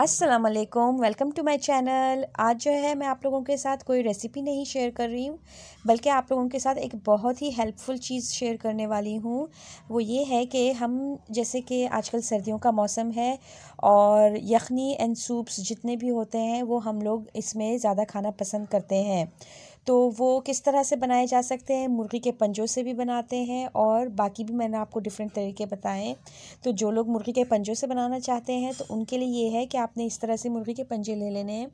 अस्सलाम welcome to my channel आज जो है मैं आप लोगों के साथ कोई रेसिपी नहीं शेयर कर रही हूँ बल्कि आप लोगों के साथ एक बहुत ही हेल्पफुल चीज़ शेयर करने वाली हूँ वो ये है कि हम जैसे कि आजकल सर्दियों का मौसम है और यखनी एंड सूप्स जितने भी होते हैं वो हम लोग इसमें ज़्यादा खाना पसंद करते हैं तो वो किस तरह से बनाए जा सकते हैं मुर्गी के पंजों से भी बनाते हैं और बाकी भी मैंने आपको डिफरेंट तरीके बताए तो जो लोग मुर्गी के पंजों से बनाना चाहते हैं तो उनके लिए ये है कि आपने इस तरह से मुर्गी के पंजे ले लेने हैं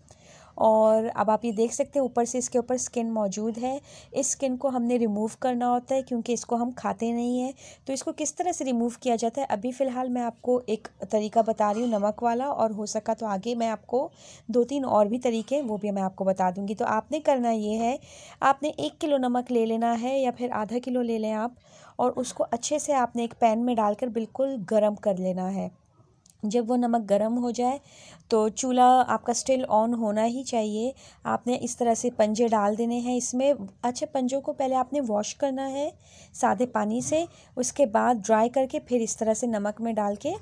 और अब आप ये देख सकते हैं ऊपर से इसके ऊपर स्किन मौजूद है इस स्किन को हमने रिमूव करना होता है क्योंकि इसको हम खाते नहीं हैं तो इसको किस तरह से रिमूव किया जाता है अभी फ़िलहाल मैं आपको एक तरीका बता रही हूँ नमक वाला और हो सका तो आगे मैं आपको दो तीन और भी तरीके वो भी मैं आपको बता दूँगी तो आपने करना ये है आपने एक किलो नमक ले लेना है या फिर आधा किलो ले लें आप और उसको अच्छे से आपने एक पैन में डालकर बिल्कुल गर्म कर लेना है जब वो नमक गर्म हो जाए तो चूल्हा आपका स्टिल ऑन होना ही चाहिए आपने इस तरह से पंजे डाल देने हैं इसमें अच्छे पंजों को पहले आपने वॉश करना है सादे पानी से उसके बाद ड्राई करके फिर इस तरह से नमक में डाल के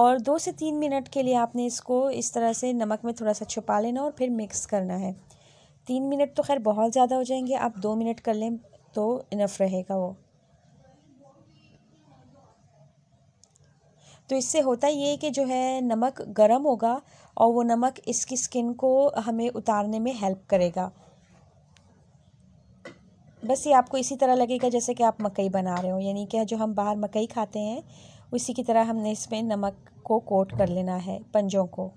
और दो से तीन मिनट के लिए आपने इसको इस तरह से नमक में थोड़ा सा छुपा लेना और फिर मिक्स करना है तीन मिनट तो खैर बहुत ज़्यादा हो जाएंगे आप दो मिनट कर लें तो इनफ रहेगा वो तो इससे होता ये कि जो है नमक गर्म होगा और वो नमक इसकी स्किन को हमें उतारने में हेल्प करेगा बस ये आपको इसी तरह लगेगा जैसे कि आप मकई बना रहे हो यानी कि जो हम बाहर मकई खाते हैं उसी की तरह हमने इसमें नमक को कोट कर लेना है पंजों को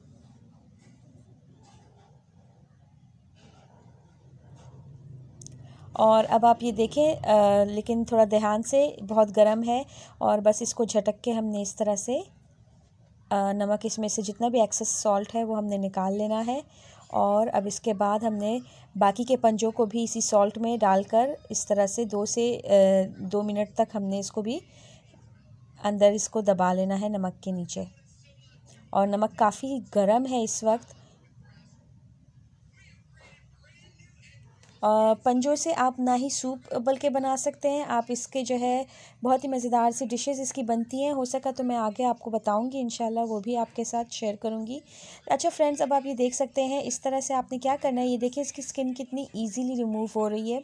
और अब आप ये देखें लेकिन थोड़ा ध्यान से बहुत गर्म है और बस इसको झटक के हमने इस तरह से नमक इसमें से जितना भी एक्सेस सॉल्ट है वो हमने निकाल लेना है और अब इसके बाद हमने बाकी के पंजों को भी इसी सॉल्ट में डालकर इस तरह से दो से दो मिनट तक हमने इसको भी अंदर इसको दबा लेना है नमक के नीचे और नमक काफ़ी गर्म है इस वक्त पंजों से आप ना ही सूप बल्कि बना सकते हैं आप इसके जो है बहुत ही मज़ेदार सी डिशेस इसकी बनती हैं हो सका तो मैं आगे आपको बताऊंगी इन वो भी आपके साथ शेयर करूंगी अच्छा फ्रेंड्स अब आप ये देख सकते हैं इस तरह से आपने क्या करना है ये देखिए इसकी स्किन कितनी ईजीली रिमूव हो रही है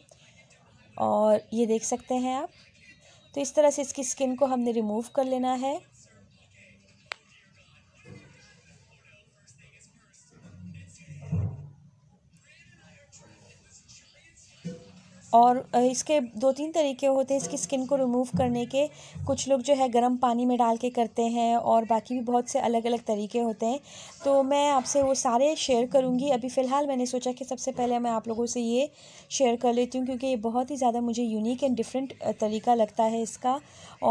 और ये देख सकते हैं आप तो इस तरह से इसकी स्किन को हमने रिमूव कर लेना है और इसके दो तीन तरीके होते हैं इसकी स्किन को रिमूव करने के कुछ लोग जो है गर्म पानी में डाल के करते हैं और बाकी भी बहुत से अलग अलग तरीके होते हैं तो मैं आपसे वो सारे शेयर करूँगी अभी फ़िलहाल मैंने सोचा कि सबसे पहले मैं आप लोगों से ये शेयर कर लेती हूँ क्योंकि ये बहुत ही ज़्यादा मुझे यूनिक एंड डिफरेंट तरीका लगता है इसका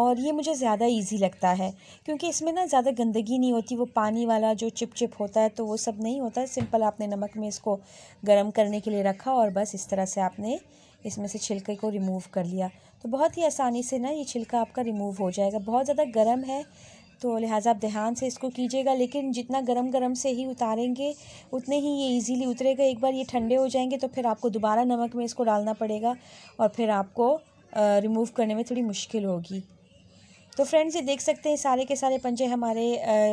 और ये मुझे ज़्यादा ईजी लगता है क्योंकि इसमें ना ज़्यादा गंदगी नहीं होती वो पानी वाला जो चिप चिप होता है तो वो सब नहीं होता सिंपल आपने नमक में इसको गर्म करने के लिए रखा और बस इस तरह से आपने इसमें से छिलके को रिमूव कर लिया तो बहुत ही आसानी से ना ये छिलका आपका रिमूव हो जाएगा बहुत ज़्यादा गर्म है तो लिहाजा आप ध्यान से इसको कीजिएगा लेकिन जितना गरम गरम से ही उतारेंगे उतने ही ये इजीली उतरेगा एक बार ये ठंडे हो जाएंगे तो फिर आपको दोबारा नमक में इसको डालना पड़ेगा और फिर आपको रिमूव करने में थोड़ी मुश्किल होगी तो फ्रेंड्स ये देख सकते हैं सारे के सारे पंजे हमारे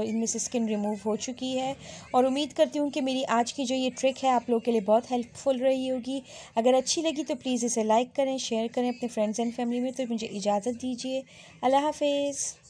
इनमें से स्किन रिमूव हो चुकी है और उम्मीद करती हूँ कि मेरी आज की जो ये ट्रिक है आप लोगों के लिए बहुत हेल्पफुल रही होगी अगर अच्छी लगी तो प्लीज़ इसे लाइक करें शेयर करें अपने फ्रेंड्स एंड फैमिली में तो मुझे इजाज़त दीजिए अल्लाह हाफिज़